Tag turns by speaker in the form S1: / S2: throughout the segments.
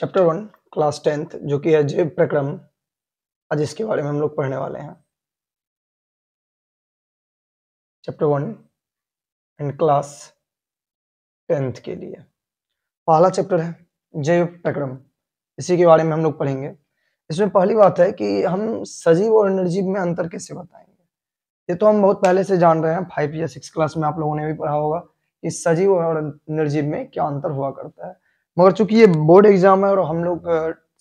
S1: chapter one class tenth जो कि है जैव प्रक्रम आज इसके बारे में हम लोग पढ़ने वाले हैं chapter one and class tenth के लिए पहला चैप्टर है जैव प्रक्रम इसी के बारे में हम लोग पढ़ेंगे इसमें पहली बात है कि हम सजीव और निर्जीव में अंतर कैसे बताएंगे ये तो हम बहुत पहले से जान रहे हैं फाइव या सिक्स क्लास में आप लोगों ने भी पढ़ा होगा कि सजीव और निर्जीव में क्या अंतर हुआ करता है मगर चूंकि ये बोर्ड एग्जाम है और हम लोग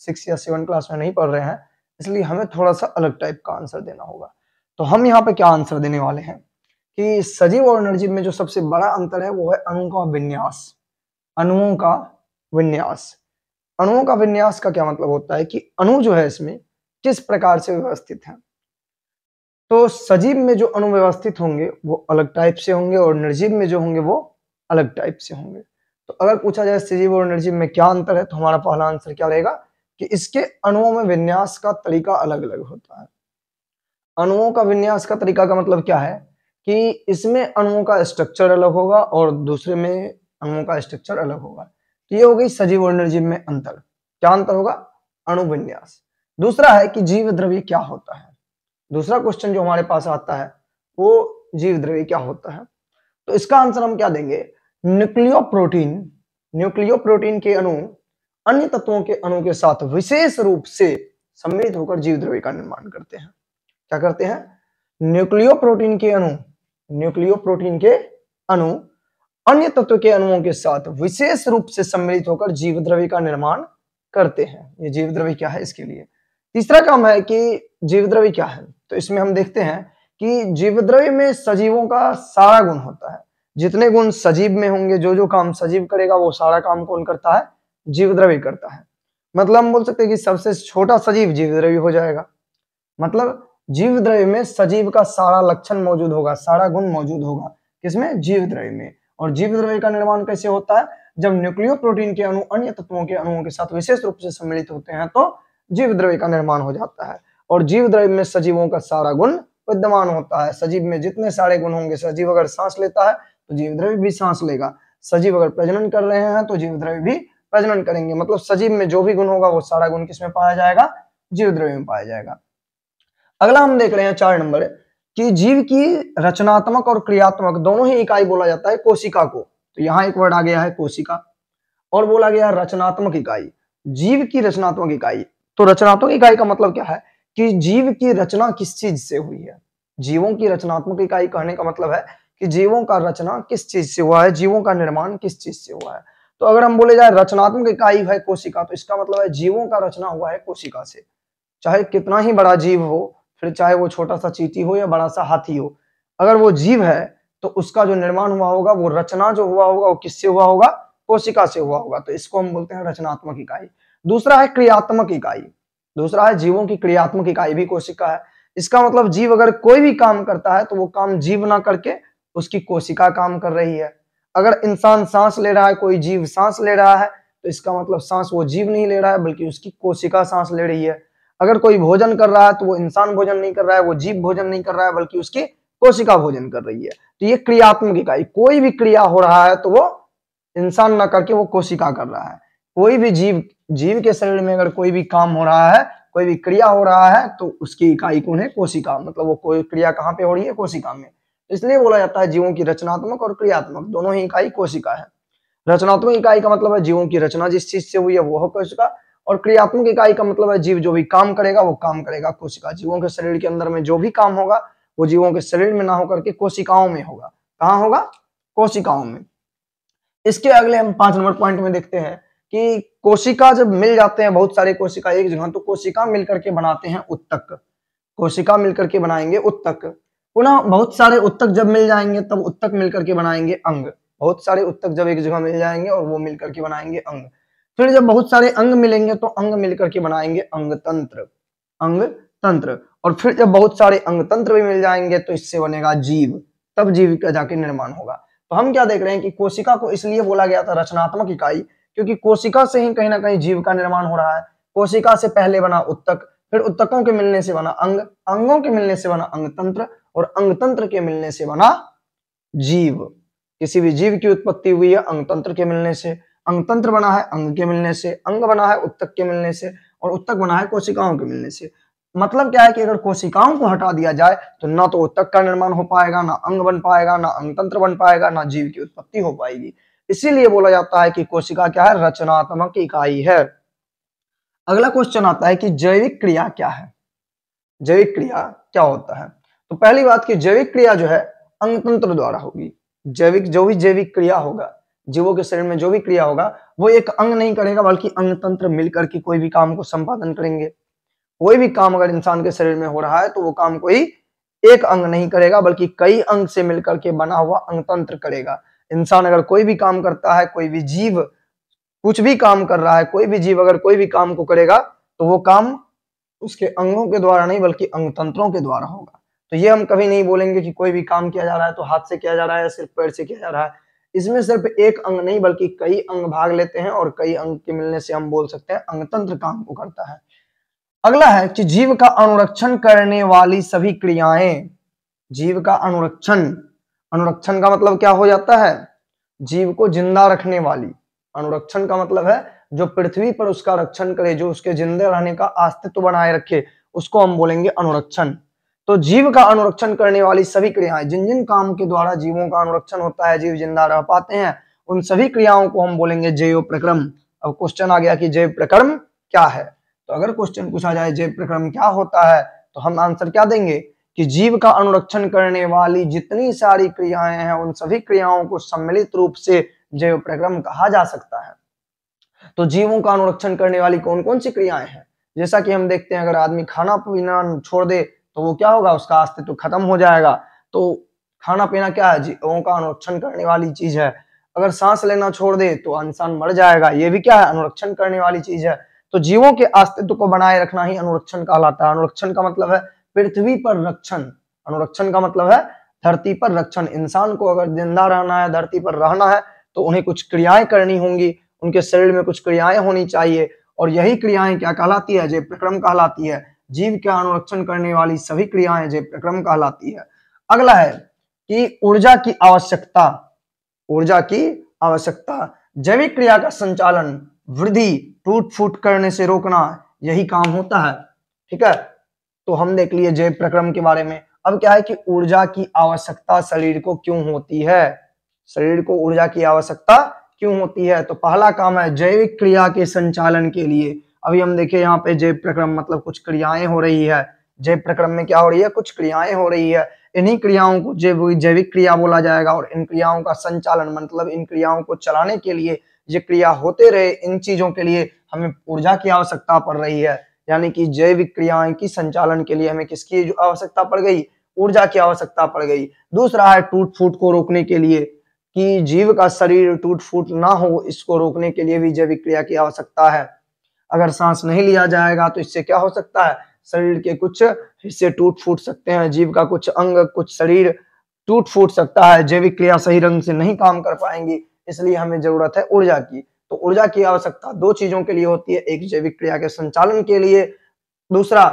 S1: सिक्स या सेवन क्लास में नहीं पढ़ रहे हैं इसलिए हमें थोड़ा सा अलग टाइप का आंसर देना होगा तो हम यहाँ पे क्या आंसर देने वाले हैं कि सजीव और निर्जीव में जो सबसे बड़ा अंतर है वो है अणु का विन्यास अणुओं का विन्यास अणुओं का विन्यास का क्या मतलब होता है कि अणु जो है इसमें किस प्रकार से व्यवस्थित है तो सजीव में जो अणु व्यवस्थित होंगे वो अलग टाइप से होंगे और निर्जीव में जो होंगे वो अलग टाइप से होंगे तो अगर पूछा जाए सजीव और निर्जीव में क्या अंतर है तो हमारा पहला आंसर क्या रहेगा कि इसके अणुओं में विन्यास का तरीका अलग अलग होता है अणुओं का विन्यास का तरीका का मतलब क्या है कि इसमें अणुओं का स्ट्रक्चर अलग होगा और दूसरे में अणुओं का स्ट्रक्चर अलग होगा तो ये हो गई सजीव और निर्जीव में अंतर क्या अंतर होगा अणु विन्यास दूसरा है कि जीव द्रव्य क्या होता है दूसरा क्वेश्चन जो हमारे पास आता है वो जीव द्रव्य क्या होता है तो इसका आंसर हम क्या देंगे न्यूक्लियोप्रोटीन न्यूक्लियोप्रोटीन के अणु अन्य तत्वों के अणु के साथ विशेष रूप से सम्मिलित होकर जीव द्रव्य का निर्माण करते हैं क्या करते हैं न्यूक्लियोप्रोटीन के अणु न्यूक्लियोप्रोटीन के अणु अन्य तत्व के अणुओं के साथ विशेष रूप से सम्मिलित होकर जीव द्रव्य का निर्माण करते हैं ये जीव द्रव्य क्या है इसके लिए तीसरा काम है कि जीव द्रव्य क्या है तो इसमें हम देखते हैं कि जीवद्रव्य में सजीवों का सारा गुण होता है जितने गुण सजीव में होंगे जो जो काम सजीव करेगा वो सारा काम कौन करता है जीवद्रवी करता है मतलब हम बोल सकते हैं कि सबसे छोटा सजीव जीव द्रव्य हो जाएगा मतलब जीव द्रव्य में सजीव का सारा लक्षण मौजूद होगा सारा गुण मौजूद होगा किसमें जीव द्रव्य में और जीव द्रव्य का निर्माण कैसे होता है जब न्यूक्लियो प्रोटीन के अणु अन्य तत्वों के अणुओं के साथ विशेष रूप से सम्मिलित होते हैं तो जीव द्रव्य का निर्माण हो जाता है और जीव द्रव्य में सजीवों का सारा गुण विद्यमान होता है सजीव में जितने सारे गुण होंगे सजीव अगर सांस लेता है तो जीव द्रव्य भी सांस लेगा सजीव अगर प्रजनन कर रहे हैं तो जीव द्रव्य भी प्रजनन करेंगे मतलब सजीव में जो भी गुण होगा वो सारा गुण किसमें पाया जाएगा जीव द्रव्य में पाया जाएगा अगला हम देख रहे हैं चार नंबर कि जीव की रचनात्मक और क्रियात्मक दोनों ही इकाई बोला जाता है कोशिका को तो यहाँ एक वर्ड आ गया है कोशिका और बोला गया रचनात्मक इकाई जीव की रचनात्मक इकाई तो रचनात्मक इकाई का मतलब क्या है कि जीव की रचना किस चीज से हुई है जीवों की रचनात्मक इकाई कहने का मतलब है कि जीवों का रचना किस चीज से हुआ है जीवों का निर्माण किस चीज से हुआ है तो अगर हम बोले जाए रचनात्मक इकाई है कोशिका तो इसका मतलब है जीवों का रचना हुआ है कोशिका से चाहे कितना ही बड़ा जीव हो फिर चाहे वो छोटा सा चीटी हो या बड़ा सा हाथी हो अगर वो जीव है तो उसका जो निर्माण हुआ होगा वो रचना जो हुआ होगा वो किससे हुआ होगा कोशिका से हुआ होगा तो इसको हम बोलते हैं रचनात्मक इकाई दूसरा है क्रियात्मक इकाई दूसरा है जीवों की क्रियात्मक इकाई भी कोशिका है इसका मतलब जीव अगर कोई भी काम करता है तो वो काम जीव ना करके उसकी कोशिका काम कर रही है अगर इंसान सांस ले रहा है कोई जीव सांस ले रहा है तो इसका मतलब सांस वो जीव नहीं ले रहा है बल्कि उसकी कोशिका सांस ले रही है अगर कोई भोजन कर रहा है तो वो इंसान भोजन नहीं कर रहा है वो जीव भोजन नहीं कर रहा है बल्कि उसकी कोशिका भोजन कर रही है तो ये क्रियात्मक इकाई कोई भी क्रिया हो रहा है तो वो इंसान ना करके वो कोशिका कर रहा है कोई भी जीव जीव के शरीर में अगर कोई भी काम हो रहा है कोई भी क्रिया हो रहा है तो उसकी इकाई कौन है कोशिका मतलब वो कोई क्रिया कहाँ पे हो रही है कोशिका में इसलिए बोला जाता है जीवों की रचनात्मक और क्रियात्मक दोनों ही इकाई कोशिका है रचनात्मक इकाई का मतलब है जीवों की रचना जिस चीज से हुई है वो है कोशिका और क्रियात्मक इकाई का मतलब है जीव जो भी काम करेगा वो काम करेगा कोशिका जीवों के शरीर के अंदर में जो भी काम होगा वो जीवों के शरीर में ना होकर के कोशिकाओं में होगा कहा होगा कोशिकाओं में इसके अगले हम पांच नंबर पॉइंट में देखते हैं कि कोशिका जब मिल जाते हैं बहुत सारे कोशिका एक जगह तो कोशिका मिलकर के बनाते हैं उत्तक कोशिका मिलकर के बनाएंगे उत्तक पुनः बहुत सारे उत्तक जब मिल जाएंगे तब उत्तक मिलकर के बनाएंगे अंग बहुत सारे उत्तक जब एक जगह मिल जाएंगे और वो मिलकर के बनाएंगे अंग फिर जब बहुत सारे अंग मिलेंगे तो अंग मिलकर के बनाएंगे अंग तंत्र अंग तंत्र और फिर जब बहुत सारे अंग तंत्र भी मिल जाएंगे तो इससे बनेगा जीव तब जीव का जाके निर्माण होगा तो हम क्या देख रहे हैं कि कोशिका को इसलिए बोला गया था रचनात्मक इकाई क्योंकि कोशिका से ही कहीं ना कहीं जीव का निर्माण हो रहा है कोशिका से पहले बना उत्तक फिर उत्तकों के मिलने से बना अंग अंगों के मिलने से बना अंग तंत्र और अंगतंत्र के मिलने से बना जीव किसी भी जीव की उत्पत्ति हुई है अंगतंत्र के मिलने से अंगतंत्र बना है अंग के मिलने से अंग बना है उत्तक के मिलने से और उत्तक बना है कोशिकाओं के मिलने से मतलब क्या है कि अगर कोशिकाओं को हटा दिया जाए तो ना तो उत्तक का निर्माण हो पाएगा ना अंग बन पाएगा ना अंगतंत्र बन पाएगा ना जीव की उत्पत्ति हो पाएगी इसीलिए बोला जाता है कि कोशिका क्या है रचनात्मक इकाई है अगला क्वेश्चन आता है कि जैविक क्रिया क्या है जैविक क्रिया क्या होता है तो पहली बात की जैविक क्रिया जो है अंगतंत्र द्वारा होगी जैविक जो भी जैविक क्रिया होगा जीवों के शरीर में जो भी क्रिया होगा वो एक अंग नहीं करेगा बल्कि अंग तंत्र मिलकर के कोई भी काम को संपादन करेंगे कोई भी काम अगर इंसान के शरीर में हो रहा है तो वो काम कोई एक अंग नहीं करेगा बल्कि कई अंग से मिलकर के बना हुआ अंग तंत्र करेगा इंसान अगर कोई भी काम करता है कोई भी जीव कुछ भी काम कर रहा है कोई भी जीव अगर कोई भी काम को करेगा तो वो काम उसके अंगों के द्वारा नहीं बल्कि अंग तंत्रों के द्वारा होगा तो ये हम कभी नहीं बोलेंगे कि कोई भी काम किया जा रहा है तो हाथ से किया जा रहा है या सिर्फ पैर से किया जा रहा है इसमें सिर्फ एक अंग नहीं बल्कि कई अंग भाग लेते हैं और कई अंग के मिलने से हम बोल सकते हैं अंगतंत्र काम को करता है अगला है कि जीव का अनुरक्षण करने वाली सभी क्रियाएं जीव का अनुरक्षण अनुरक्षण का मतलब क्या हो जाता है जीव को जिंदा रखने वाली अनुरक्षण का मतलब है जो पृथ्वी पर उसका रक्षण करे जो उसके जिंदा रहने का अस्तित्व बनाए रखे उसको हम बोलेंगे अनुरक्षण तो जीव का अनुरक्षण करने वाली सभी क्रियाएं जिन जिन काम के द्वारा जीवों का अनुरक्षण होता है जीव जिंदा रह पाते हैं उन सभी क्रियाओं को हम बोलेंगे जैव प्रक्रम अब क्वेश्चन आ गया कि जैव प्रक्रम क्या है तो अगर क्वेश्चन पूछा जाए जैव प्रक्रम क्या होता है तो हम आंसर क्या देंगे कि जीव का अनुरक्षण करने वाली जितनी सारी क्रियाएं हैं उन सभी क्रियाओं को सम्मिलित रूप से जैव प्रक्रम कहा जा सकता है तो जीवों का अनुरक्षण करने वाली कौन कौन सी क्रियाएं हैं जैसा कि हम देखते हैं अगर आदमी खाना पीना छोड़ दे तो वो क्या होगा उसका अस्तित्व खत्म हो जाएगा तो खाना पीना क्या है जीवों का अनुरक्षण करने वाली चीज है अगर सांस लेना छोड़ दे तो इंसान मर जाएगा ये भी क्या है अनुरक्षण करने वाली चीज है तो जीवों के अस्तित्व को बनाए रखना ही अनुरक्षण कहलाता है अनुरक्षण का मतलब है पृथ्वी पर रक्षण अनुरक्षण का मतलब है धरती पर रक्षण इंसान को अगर जिंदा रहना है धरती पर रहना है तो उन्हें कुछ क्रियाएं करनी होंगी उनके शरीर में कुछ क्रियाएं होनी चाहिए और यही क्रियाएं क्या कहलाती है जय प्रक्रम कहलाती है जीव का अनुरक्षण करने वाली सभी क्रियाएं जो प्रक्रम कहलाती है अगला है कि ऊर्जा की आवश्यकता ऊर्जा की आवश्यकता जैविक क्रिया का संचालन वृद्धि टूट फूट करने से रोकना यही काम होता है ठीक है तो हम देख लिए जैव प्रक्रम के बारे में अब क्या है कि ऊर्जा की आवश्यकता शरीर को क्यों होती है शरीर को ऊर्जा की आवश्यकता क्यों होती है तो पहला काम है जैविक क्रिया के संचालन के लिए अभी हम देखें यहाँ पे जय प्रक्रम मतलब कुछ क्रियाएं हो रही है जय प्रक्रम में क्या हो रही है कुछ क्रियाएं हो रही है इन्हीं क्रियाओं को जैव जैविक क्रिया बोला जाएगा और इन क्रियाओं का संचालन मतलब इन क्रियाओं को चलाने के लिए ये क्रिया होते रहे इन चीजों के लिए हमें ऊर्जा की आवश्यकता पड़ रही है यानी कि जैविक क्रियाएं की संचालन के लिए हमें किसकी आवश्यकता पड़ गई ऊर्जा की आवश्यकता पड़ गई दूसरा है टूट फूट को रोकने के लिए कि जीव का शरीर टूट फूट ना हो इसको रोकने के लिए भी जैविक क्रिया की आवश्यकता है अगर सांस नहीं लिया जाएगा तो इससे क्या हो सकता है शरीर के कुछ हिस्से टूट फूट सकते हैं जीव का कुछ अंग कुछ शरीर टूट फूट सकता है जैविक क्रिया सही रंग से नहीं काम कर पाएंगी इसलिए हमें जरूरत है ऊर्जा की तो ऊर्जा की आवश्यकता दो चीजों के लिए होती है एक जैविक क्रिया के संचालन के लिए दूसरा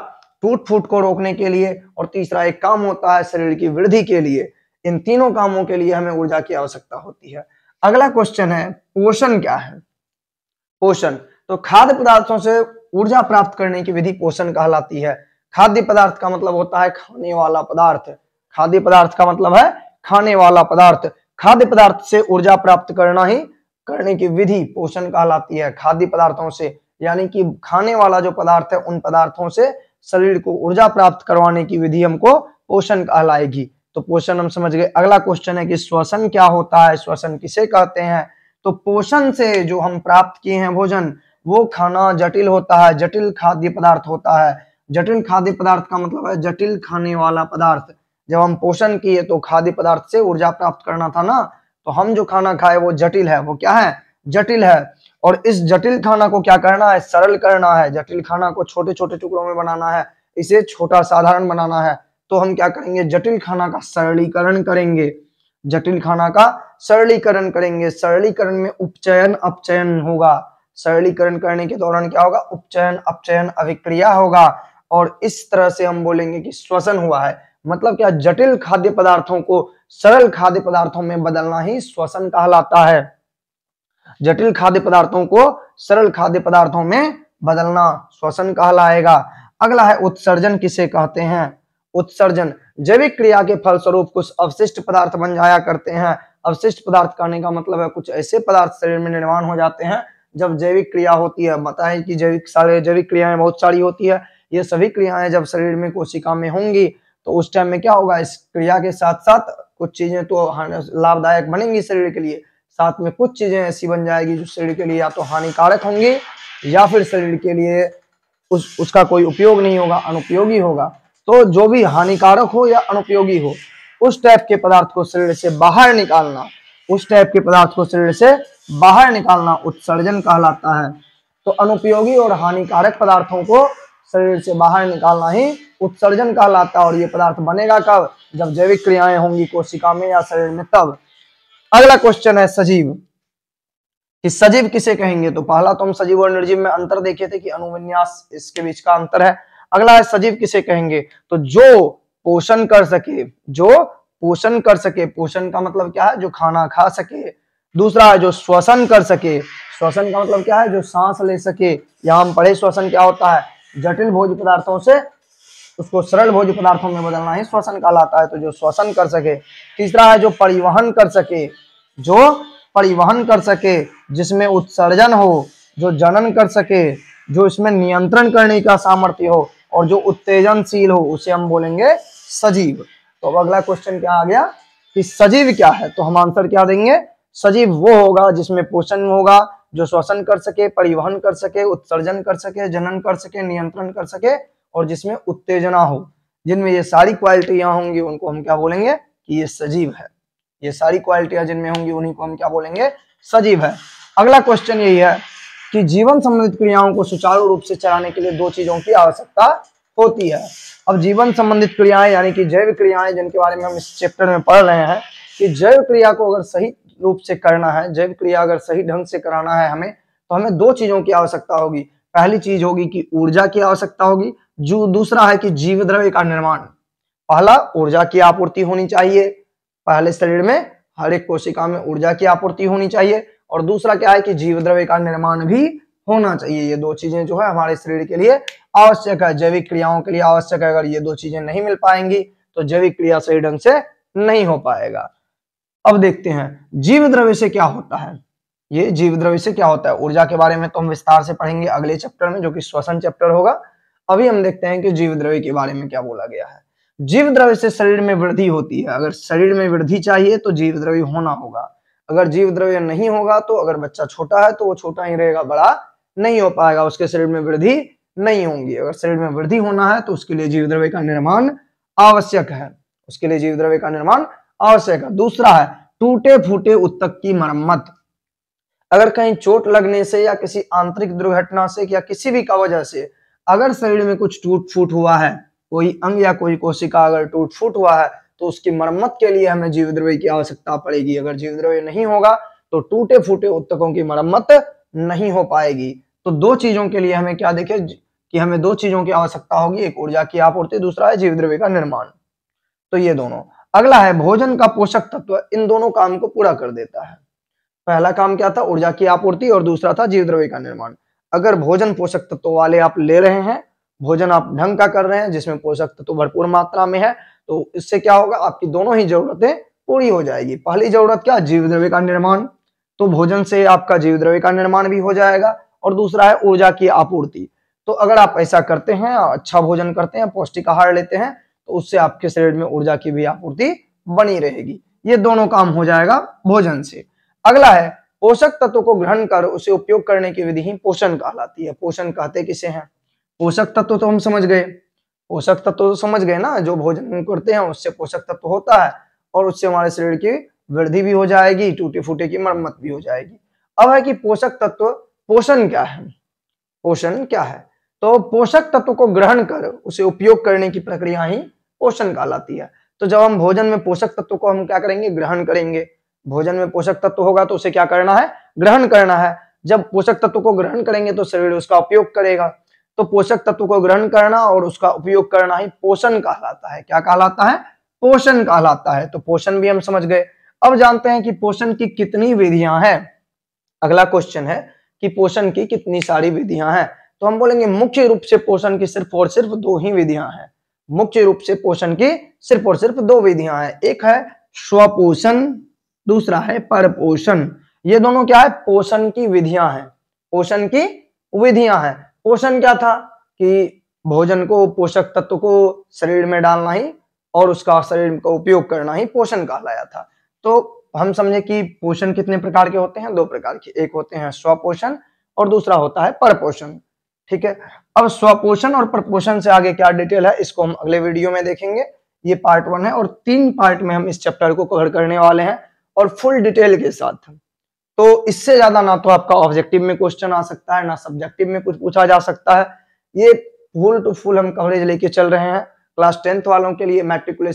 S1: टूट फूट को रोकने के लिए और तीसरा एक काम होता है शरीर की वृद्धि के लिए इन तीनों कामों के लिए हमें ऊर्जा की आवश्यकता होती है अगला क्वेश्चन है पोषण क्या है पोषण तो खाद्य पदार्थों से ऊर्जा प्राप्त करने की विधि पोषण कहलाती है खाद्य पदार्थ का मतलब होता है खाने वाला पदार्थ खाद्य पदार्थ का मतलब है खाने वाला पदार्थ खाद्य पदार्थ से ऊर्जा प्राप्त करना ही करने की विधि पोषण कहलाती है खाद्य पदार्थों से यानी कि खाने वाला जो पदार्थ है उन पदार्थों से शरीर को ऊर्जा प्राप्त करवाने की विधि हमको पोषण कहलाएगी तो पोषण हम समझ गए अगला क्वेश्चन है कि श्वसन क्या होता है श्वसन किसे कहते हैं तो पोषण से जो हम प्राप्त किए हैं भोजन वो खाना जटिल होता है जटिल खाद्य पदार्थ होता है जटिल खाद्य पदार्थ का मतलब है जटिल खाने वाला पदार्थ जब हम पोषण किए तो खाद्य पदार्थ से ऊर्जा प्राप्त करना था ना तो हम जो खाना खाए वो जटिल है वो क्या है जटिल है और इस जटिल खाना को क्या करना है सरल करना है जटिल खाना को छोटे छोटे टुकड़ों में बनाना है इसे छोटा साधारण बनाना है तो हम क्या करेंगे जटिल खाना का सरलीकरण करेंगे जटिल खाना का सरलीकरण करेंगे सरलीकरण में उपचयन अपचयन होगा सरलीकरण करने के दौरान क्या होगा उपचयन अपचयन अभिक्रिया होगा और इस तरह से हम बोलेंगे कि श्वसन हुआ है मतलब क्या जटिल खाद्य पदार्थों को सरल खाद्य पदार्थों में बदलना ही श्वसन कहलाता है जटिल खाद्य पदार्थों को सरल खाद्य पदार्थों में बदलना श्वसन कहलाएगा अगला है उत्सर्जन किसे कहते हैं उत्सर्जन जैविक क्रिया के फलस्वरूप कुछ अवशिष्ट पदार्थ बन जाया करते हैं अवशिष्ट पदार्थ करने का मतलब है कुछ ऐसे पदार्थ शरीर में निर्माण हो जाते हैं जब जैविक क्रिया होती है है कि जैविक सारे जैविक क्रियाएं बहुत सारी होती है ये सभी क्रियाएं जब शरीर में कोशिका में होंगी तो उस टाइम में क्या होगा इस क्रिया के साथ साथ कुछ चीजें तो लाभदायक बनेंगी शरीर के लिए साथ में कुछ चीजें ऐसी बन जाएगी जो शरीर के लिए या तो हानिकारक होंगी या फिर शरीर के लिए उस उसका कोई उपयोग नहीं होगा अनुपयोगी होगा तो जो भी हानिकारक हो या अनुपयोगी हो उस टाइप के पदार्थ को शरीर से बाहर निकालना उस टाइप के पदार्थ को शरीर से बाहर निकालना उत्सर्जन कहलाता है तो अनुपयोगी और हानिकारक पदार्थों को शरीर से बाहर निकालना ही उत्सर्जन कहलाता है और ये पदार्थ बनेगा कब जब जैविक क्रियाएं होंगी कोशिका में या शरीर में तब अगला क्वेश्चन है सजीव कि सजीव किसे कहेंगे तो पहला तो हम सजीव और निर्जीव में अंतर देखे थे कि अनुविन्यास इसके बीच का अंतर है अगला है सजीव किसे कहेंगे तो जो पोषण कर सके जो पोषण कर सके पोषण का मतलब क्या है जो खाना खा सके दूसरा जो श्वसन कर सके श्वसन का मतलब क्या है जो सांस ले सके या हम पढ़े श्वसन क्या होता है जटिल भोज पदार्थों से उसको सरल भोज पदार्थों में बदलना ही श्वसन कहलाता है तो जो श्वसन कर सके तीसरा है जो परिवहन कर सके जो परिवहन कर सके जिसमें उत्सर्जन हो जो जनन कर सके जो इसमें नियंत्रण करने का सामर्थ्य हो और जो उत्तेजनशील हो उसे हम बोलेंगे सजीव तो अब अगला क्वेश्चन क्या आ गया कि सजीव क्या है तो हम आंसर क्या देंगे सजीव वो होगा जिसमें पोषण होगा जो श्वसन कर सके परिवहन कर सके उत्सर्जन कर सके जनन कर सके नियंत्रण कर सके और जिसमें उत्तेजना हो जिनमें ये सारी क्वालिटियां होंगी उनको हम क्या बोलेंगे कि ये सजीव है ये सारी क्वालिटियां जिनमें होंगी उन्हीं को हम क्या बोलेंगे सजीव है अगला क्वेश्चन यही है कि जीवन संबंधित क्रियाओं को सुचारू रूप से चलाने के लिए दो चीजों की आवश्यकता होती है अब जीवन संबंधित क्रियाएं यानी कि जैव क्रियाएं जिनके बारे में हम इस चैप्टर में पढ़ रहे हैं कि जैव क्रिया को अगर सही रूप से करना है जैव क्रिया अगर सही ढंग से कराना है हमें तो हमें दो चीजों की आवश्यकता होगी पहली चीज होगी कि ऊर्जा की आवश्यकता होगी जो दूसरा है कि जीव द्रव्य का निर्माण पहला ऊर्जा की आपूर्ति होनी चाहिए पहले शरीर में हर एक कोशिका में ऊर्जा की आपूर्ति होनी चाहिए और दूसरा क्या है कि जीव द्रव्य का निर्माण भी होना चाहिए ये दो चीजें जो है हमारे शरीर के लिए आवश्यक है जैविक क्रियाओं के लिए आवश्यक है अगर ये दो चीजें नहीं मिल पाएंगी तो जैविक क्रिया सही ढंग से नहीं हो पाएगा अब देखते हैं जीव द्रव्य से क्या होता है ये जीव द्रव्य से क्या होता है ऊर्जा के बारे में तो हम विस्तार से पढ़ेंगे अगले चैप्टर में जो कि श्वसन चैप्टर होगा अभी हम देखते हैं कि जीव द्रव्य के बारे में क्या बोला गया है जीव द्रव्य से शरीर में वृद्धि होती है अगर शरीर में वृद्धि चाहिए तो जीव द्रव्य होना होगा अगर जीव द्रव्य नहीं होगा तो अगर बच्चा छोटा है तो वो छोटा ही रहेगा बड़ा नहीं हो पाएगा उसके शरीर में वृद्धि नहीं होगी अगर शरीर में वृद्धि होना है तो उसके लिए जीव द्रव्य का निर्माण आवश्यक है उसके लिए जीव द्रव्य का निर्माण आवश्यक है दूसरा है टूटे फूटे उत्तक की मरम्मत अगर कहीं चोट लगने से या किसी आंतरिक दुर्घटना से या किसी भी का वजह से अगर शरीर में कुछ टूट फूट हुआ है कोई अंग या कोई कोशिका अगर टूट फूट हुआ है तो उसकी मरम्मत के लिए हमें जीवद्रव्य की आवश्यकता पड़ेगी अगर जीव द्रव्य नहीं होगा तो टूटे फूटे उत्तकों की मरम्मत नहीं हो पाएगी तो दो चीजों के लिए हमें क्या देखे कि हमें दो चीजों की आवश्यकता होगी एक ऊर्जा की आपूर्ति दूसरा है जीवद्रव्य का निर्माण तो ये दोनों अगला है भोजन का पोषक तत्व इन दोनों काम को पूरा कर देता है पहला काम क्या था ऊर्जा की आपूर्ति और दूसरा था जीव द्रव्य का निर्माण अगर भोजन पोषक तत्व वाले आप ले रहे हैं भोजन आप ढंग का कर रहे हैं जिसमें पोषक तत्व भरपूर मात्रा में है तो इससे क्या होगा आपकी दोनों ही जरूरतें पूरी हो जाएगी पहली जरूरत क्या जीव द्रव्य का निर्माण तो भोजन से आपका जीव द्रव्य का निर्माण भी हो जाएगा और दूसरा है ऊर्जा की आपूर्ति तो अगर आप ऐसा करते हैं अच्छा भोजन करते हैं पौष्टिक आहार लेते हैं तो उससे आपके शरीर में ऊर्जा की भी आपूर्ति बनी रहेगी ये दोनों काम हो जाएगा भोजन से अगला है पोषक तत्व को ग्रहण कर उसे उपयोग करने की विधि ही पोषण कहलाती है पोषण कहते किसे हैं पोषक तत्व तो हम समझ गए पोषक तत्व तो समझ गए ना जो भोजन करते हैं उससे पोषक तत्व होता है और उससे हमारे शरीर की वृद्धि भी हो जाएगी टूटे फूटे की मरम्मत भी हो जाएगी अब है कि पोषक तत्व पोषण क्या है पोषण क्या है तो पोषक तत्व को ग्रहण कर उसे उपयोग करने की प्रक्रिया ही पोषण कहलाती है तो जब हम भोजन में पोषक तत्व को हम क्या करेंगे ग्रहण करेंगे भोजन में पोषक तत्व होगा तो उसे क्या करना है ग्रहण करना है जब पोषक तत्व को ग्रहण करेंगे तो शरीर उसका उपयोग करेगा तो पोषक तत्व को ग्रहण करना और उसका उपयोग करना ही पोषण कहलाता है क्या कहलाता है पोषण कहलाता है तो पोषण भी हम समझ गए अब जानते हैं कि पोषण की कितनी विधियां हैं अगला क्वेश्चन है कि पोषण की कितनी सारी विधियां हैं तो हम बोलेंगे मुख्य रूप से पोषण की सिर्फ और सिर्फ दो ही विधियां हैं मुख्य रूप से पोषण की सिर्फ और सिर्फ दो विधियां हैं एक है स्वपोषण दूसरा है परपोषण ये दोनों क्या है पोषण की विधियां हैं पोषण की विधियां हैं पोषण क्या था कि भोजन को पोषक तत्व को शरीर में डालना ही और उसका शरीर का उपयोग करना ही पोषण कहलाया था तो हम समझे कि पोषण कितने प्रकार के होते हैं दो प्रकार के एक होते हैं स्वपोषण और दूसरा होता है परपोषण ठीक है अब स्वपोषण और प्रपोषण से आगे क्या डिटेल है इसको हम अगले वीडियो में देखेंगे ये पार्ट वन है और तीन पार्ट में हम इस चैप्टर को कवर करने वाले हैं और फुल डिटेल के साथ तो इससे ज्यादा ना तो आपका ऑब्जेक्टिव में क्वेश्चन आ सकता है ना सब्जेक्टिव में कुछ पूछा जा सकता है ये फुल टू फुल हम कवरेज लेके चल रहे हैं क्लास टेंथ वालों के लिए मैट्रिकुलेशन